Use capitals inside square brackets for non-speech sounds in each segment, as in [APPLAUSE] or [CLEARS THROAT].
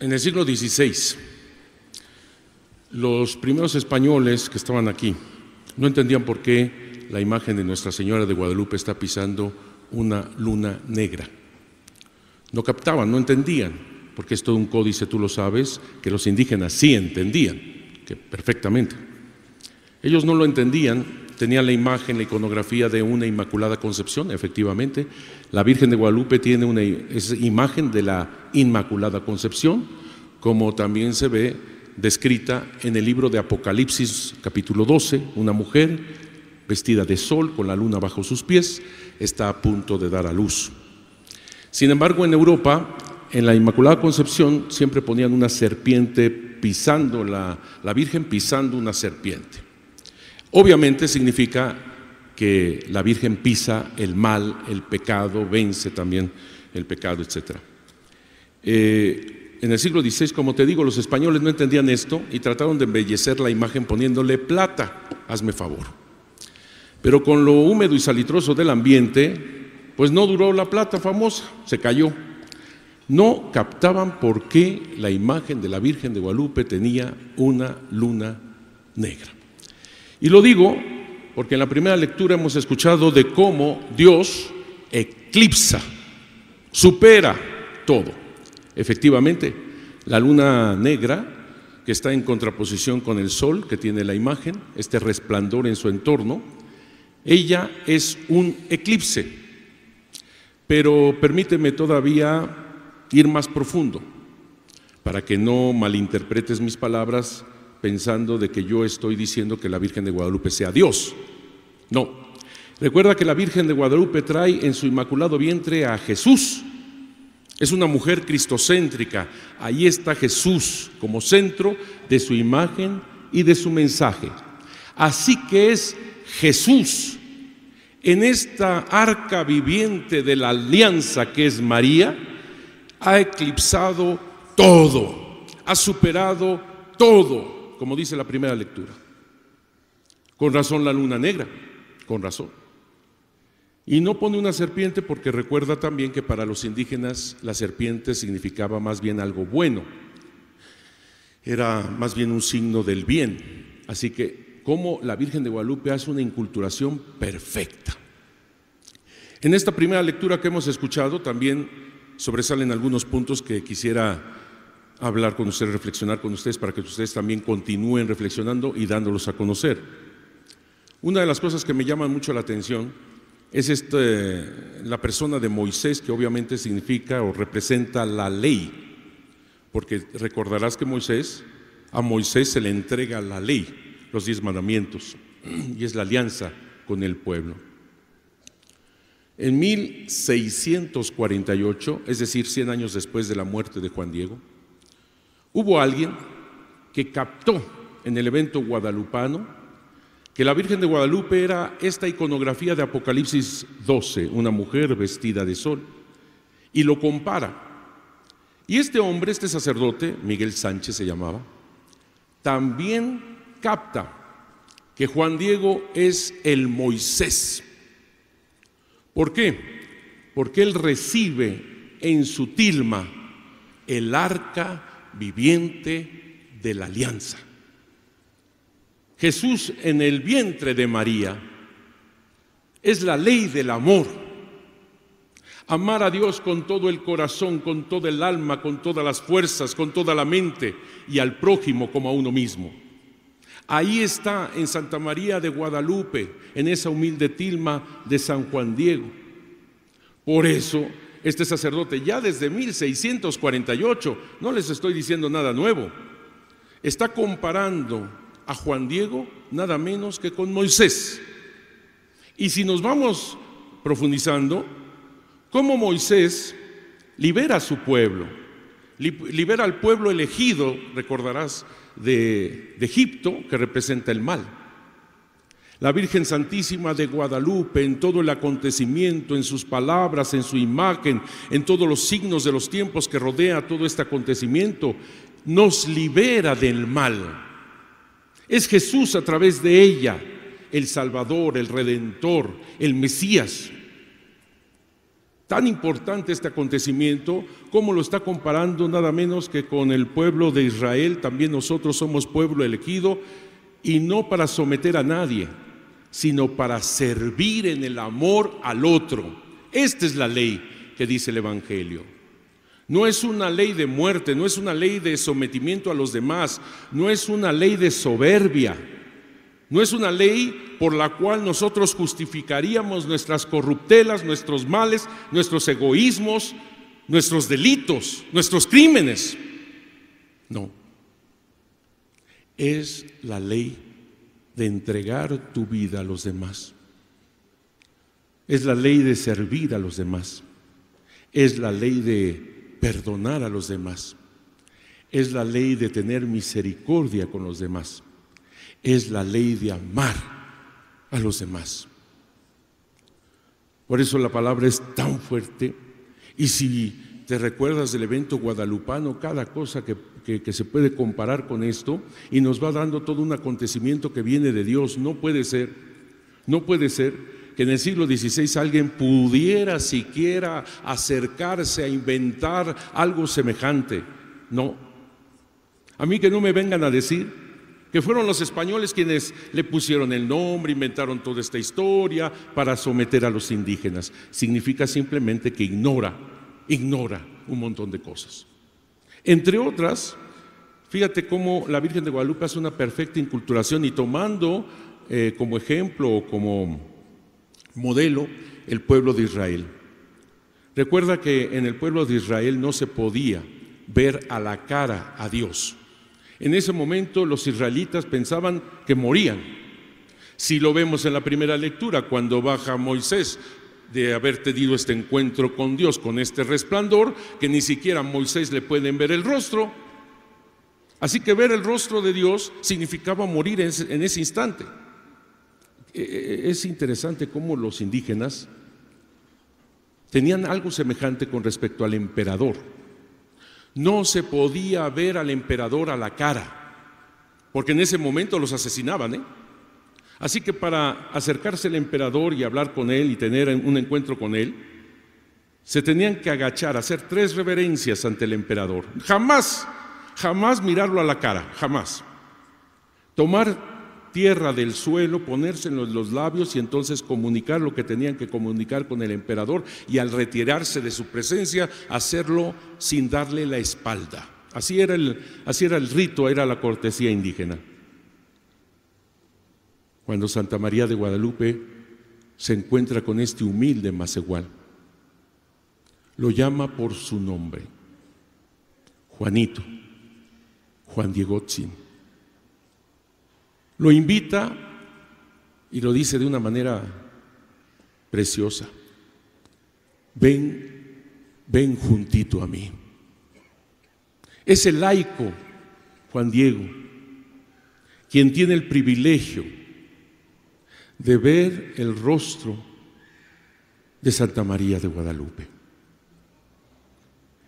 En el siglo XVI, los primeros españoles que estaban aquí no entendían por qué la imagen de Nuestra Señora de Guadalupe está pisando una luna negra. No captaban, no entendían, porque es todo un códice, tú lo sabes, que los indígenas sí entendían, que perfectamente. Ellos no lo entendían, tenían la imagen, la iconografía de una Inmaculada Concepción, efectivamente. La Virgen de Guadalupe tiene una imagen de la Inmaculada Concepción, como también se ve descrita en el libro de Apocalipsis capítulo 12, una mujer vestida de sol con la luna bajo sus pies, está a punto de dar a luz. Sin embargo, en Europa, en la Inmaculada Concepción siempre ponían una serpiente pisando, la Virgen pisando una serpiente. Obviamente significa que la Virgen pisa el mal, el pecado, vence también el pecado, etc. Eh, en el siglo XVI, como te digo, los españoles no entendían esto y trataron de embellecer la imagen poniéndole plata, hazme favor. Pero con lo húmedo y salitroso del ambiente, pues no duró la plata famosa, se cayó. No captaban por qué la imagen de la Virgen de Guadalupe tenía una luna negra. Y lo digo porque en la primera lectura hemos escuchado de cómo Dios eclipsa, supera todo. Efectivamente, la luna negra, que está en contraposición con el sol, que tiene la imagen, este resplandor en su entorno, ella es un eclipse. Pero permíteme todavía ir más profundo, para que no malinterpretes mis palabras pensando de que yo estoy diciendo que la Virgen de Guadalupe sea Dios. No. Recuerda que la Virgen de Guadalupe trae en su inmaculado vientre a Jesús. Es una mujer cristocéntrica. Ahí está Jesús como centro de su imagen y de su mensaje. Así que es Jesús en esta arca viviente de la alianza que es María, ha eclipsado todo, ha superado todo como dice la primera lectura. Con razón la luna negra, con razón. Y no pone una serpiente porque recuerda también que para los indígenas la serpiente significaba más bien algo bueno. Era más bien un signo del bien. Así que como la Virgen de Guadalupe hace una inculturación perfecta. En esta primera lectura que hemos escuchado también sobresalen algunos puntos que quisiera hablar con ustedes, reflexionar con ustedes para que ustedes también continúen reflexionando y dándolos a conocer. Una de las cosas que me llaman mucho la atención es este, la persona de Moisés, que obviamente significa o representa la ley, porque recordarás que Moisés, a Moisés se le entrega la ley, los diez mandamientos, [CLEARS THROAT] y es la alianza con el pueblo. En 1648, es decir, 100 años después de la muerte de Juan Diego, Hubo alguien que captó en el evento guadalupano que la Virgen de Guadalupe era esta iconografía de Apocalipsis 12, una mujer vestida de sol, y lo compara. Y este hombre, este sacerdote, Miguel Sánchez se llamaba, también capta que Juan Diego es el Moisés. ¿Por qué? Porque él recibe en su tilma el arca viviente de la alianza. Jesús en el vientre de María es la ley del amor. Amar a Dios con todo el corazón, con todo el alma, con todas las fuerzas, con toda la mente y al prójimo como a uno mismo. Ahí está en Santa María de Guadalupe, en esa humilde tilma de San Juan Diego. Por eso este sacerdote ya desde 1648, no les estoy diciendo nada nuevo, está comparando a Juan Diego nada menos que con Moisés. Y si nos vamos profundizando, cómo Moisés libera a su pueblo, libera al pueblo elegido, recordarás, de, de Egipto, que representa el mal la Virgen Santísima de Guadalupe en todo el acontecimiento, en sus palabras, en su imagen, en todos los signos de los tiempos que rodea todo este acontecimiento, nos libera del mal. Es Jesús a través de ella, el Salvador, el Redentor, el Mesías. Tan importante este acontecimiento como lo está comparando nada menos que con el pueblo de Israel, también nosotros somos pueblo elegido y no para someter a nadie, sino para servir en el amor al otro. Esta es la ley que dice el Evangelio. No es una ley de muerte, no es una ley de sometimiento a los demás, no es una ley de soberbia, no es una ley por la cual nosotros justificaríamos nuestras corruptelas, nuestros males, nuestros egoísmos, nuestros delitos, nuestros crímenes. No, es la ley de entregar tu vida a los demás. Es la ley de servir a los demás. Es la ley de perdonar a los demás. Es la ley de tener misericordia con los demás. Es la ley de amar a los demás. Por eso la palabra es tan fuerte. Y si te recuerdas del evento guadalupano, cada cosa que que, se puede comparar con esto y nos va dando todo un acontecimiento que viene de Dios. No puede ser, no puede ser que en el siglo XVI alguien pudiera siquiera acercarse a inventar algo semejante. No. A mí que no me vengan a decir que fueron los españoles quienes le pusieron el nombre, inventaron toda esta historia para someter a los indígenas. Significa simplemente que ignora, ignora un montón de cosas. Entre otras, fíjate cómo la Virgen de Guadalupe hace una perfecta inculturación y tomando eh, como ejemplo o como modelo el pueblo de Israel. Recuerda que en el pueblo de Israel no se podía ver a la cara a Dios. En ese momento los israelitas pensaban que morían. Si lo vemos en la primera lectura, cuando baja Moisés de haber tenido este encuentro con Dios, con este resplandor, que ni siquiera Moisés le pueden ver el rostro. Así que ver el rostro de Dios significaba morir en ese, en ese instante. E, e, e, es interesante cómo los indígenas tenían algo semejante con respecto al emperador. No se podía ver al emperador a la cara, porque en ese momento los asesinaban, ¿eh? Así que para acercarse al emperador y hablar con él y tener un encuentro con él, se tenían que agachar, hacer tres reverencias ante el emperador. Jamás, jamás mirarlo a la cara, jamás. Tomar tierra del suelo, ponerse en los labios y entonces comunicar lo que tenían que comunicar con el emperador y al retirarse de su presencia, hacerlo sin darle la espalda. Así era el, así era el rito, era la cortesía indígena cuando Santa María de Guadalupe se encuentra con este humilde macegual. Lo llama por su nombre, Juanito, Juan Diego Tzin. Lo invita y lo dice de una manera preciosa. Ven, ven juntito a mí. Ese laico, Juan Diego, quien tiene el privilegio de ver el rostro de Santa María de Guadalupe.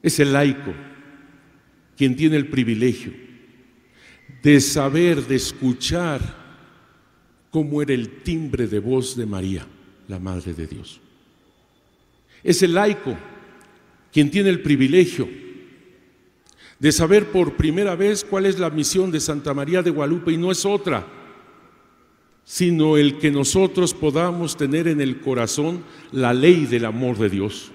Es el laico quien tiene el privilegio de saber, de escuchar cómo era el timbre de voz de María, la Madre de Dios. Es el laico quien tiene el privilegio de saber por primera vez cuál es la misión de Santa María de Guadalupe y no es otra sino el que nosotros podamos tener en el corazón la ley del amor de Dios.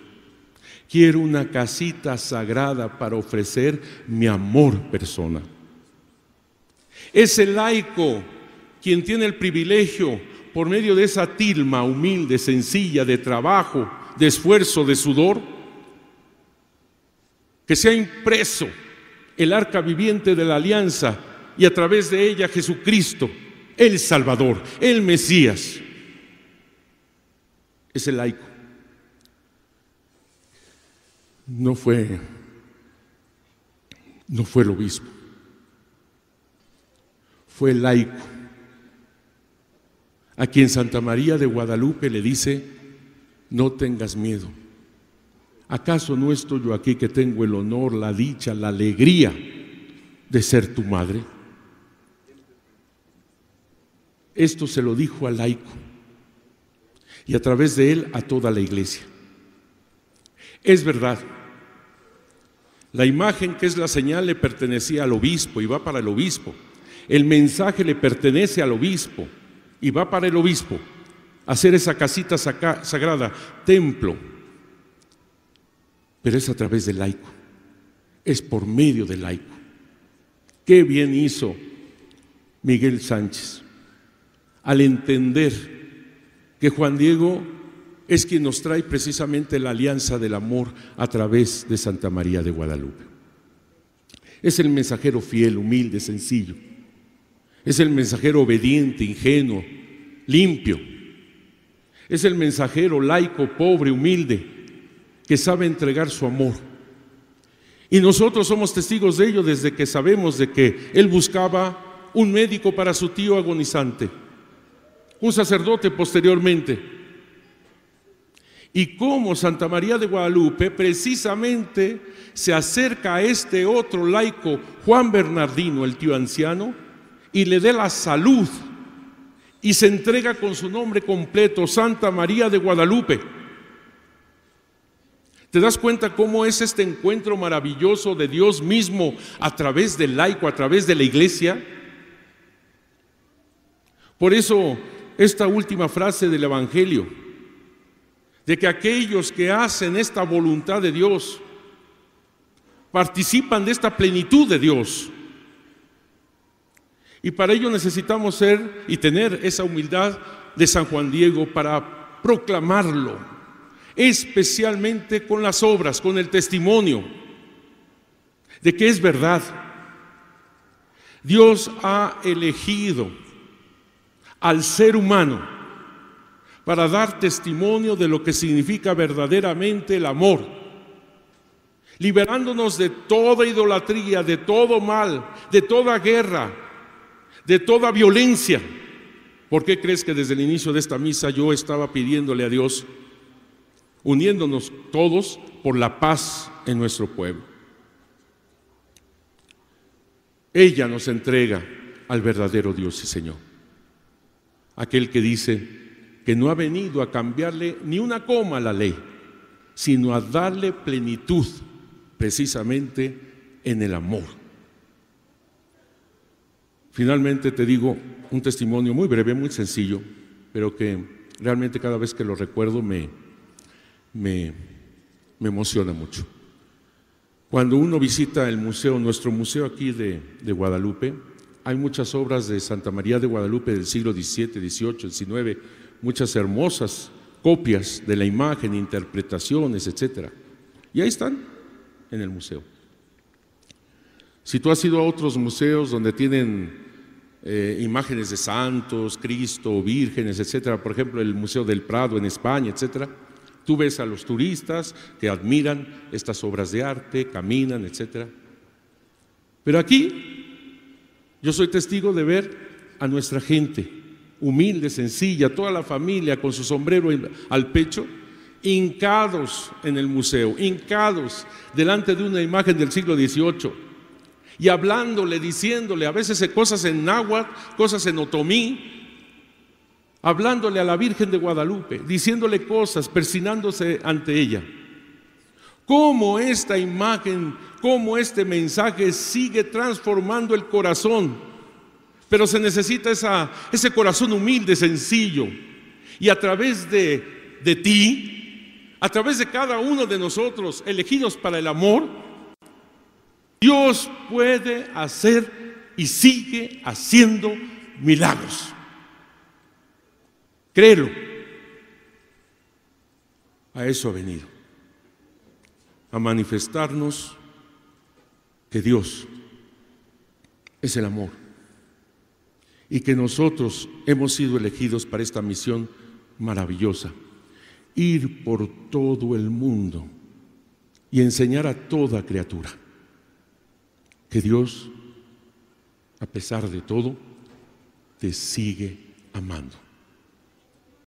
Quiero una casita sagrada para ofrecer mi amor persona. Es el laico quien tiene el privilegio, por medio de esa tilma humilde, sencilla, de trabajo, de esfuerzo, de sudor, que se ha impreso el arca viviente de la alianza y a través de ella Jesucristo el Salvador, el Mesías. Es el laico. No fue, no fue el obispo, fue el laico, a quien Santa María de Guadalupe le dice, no tengas miedo. ¿Acaso no estoy yo aquí que tengo el honor, la dicha, la alegría de ser tu madre? Esto se lo dijo al laico y a través de él a toda la iglesia. Es verdad, la imagen que es la señal le pertenecía al obispo y va para el obispo. El mensaje le pertenece al obispo y va para el obispo. Hacer esa casita sagrada, templo. Pero es a través del laico. Es por medio del laico. Qué bien hizo Miguel Sánchez al entender que Juan Diego es quien nos trae precisamente la alianza del amor a través de Santa María de Guadalupe. Es el mensajero fiel, humilde, sencillo. Es el mensajero obediente, ingenuo, limpio. Es el mensajero laico, pobre, humilde, que sabe entregar su amor. Y nosotros somos testigos de ello desde que sabemos de que él buscaba un médico para su tío agonizante un sacerdote posteriormente. Y cómo Santa María de Guadalupe precisamente se acerca a este otro laico, Juan Bernardino, el tío anciano, y le dé la salud y se entrega con su nombre completo, Santa María de Guadalupe. ¿Te das cuenta cómo es este encuentro maravilloso de Dios mismo a través del laico, a través de la iglesia? Por eso esta última frase del Evangelio, de que aquellos que hacen esta voluntad de Dios participan de esta plenitud de Dios. Y para ello necesitamos ser y tener esa humildad de San Juan Diego para proclamarlo, especialmente con las obras, con el testimonio de que es verdad. Dios ha elegido al ser humano para dar testimonio de lo que significa verdaderamente el amor, liberándonos de toda idolatría, de todo mal, de toda guerra, de toda violencia. ¿Por qué crees que desde el inicio de esta misa yo estaba pidiéndole a Dios, uniéndonos todos por la paz en nuestro pueblo? Ella nos entrega al verdadero Dios y Señor aquel que dice que no ha venido a cambiarle ni una coma a la ley, sino a darle plenitud precisamente en el amor. Finalmente te digo un testimonio muy breve, muy sencillo, pero que realmente cada vez que lo recuerdo me, me, emociona mucho. Cuando uno visita el museo, nuestro museo aquí de Guadalupe, hay muchas obras de Santa María de Guadalupe del siglo XVII, XVIII, XIX, muchas hermosas copias de la imagen, interpretaciones, etc. Y ahí están, en el museo. Si tú has ido a otros museos donde tienen eh, imágenes de santos, Cristo, vírgenes, etc. Por ejemplo, el Museo del Prado en España, etc. Tú ves a los turistas que admiran estas obras de arte, caminan, etc. Pero aquí yo soy testigo de ver a nuestra gente, humilde, sencilla, toda la familia con su sombrero al pecho, hincados en el museo, hincados delante de una imagen del siglo XVIII y hablándole, diciéndole a veces cosas en náhuatl, cosas en otomí, hablándole a la Virgen de Guadalupe, diciéndole cosas, persinándose ante ella. Cómo esta imagen, cómo este mensaje sigue transformando el corazón. Pero se necesita ese corazón humilde, sencillo. Y a través de, de ti, a través de cada uno de nosotros, elegidos para el amor, Dios puede hacer y sigue haciendo milagros. Créelo. A eso ha venido a manifestarnos que Dios es el amor y que nosotros hemos sido elegidos para esta misión maravillosa, ir por todo el mundo y enseñar a toda criatura que Dios, a pesar de todo, te sigue amando.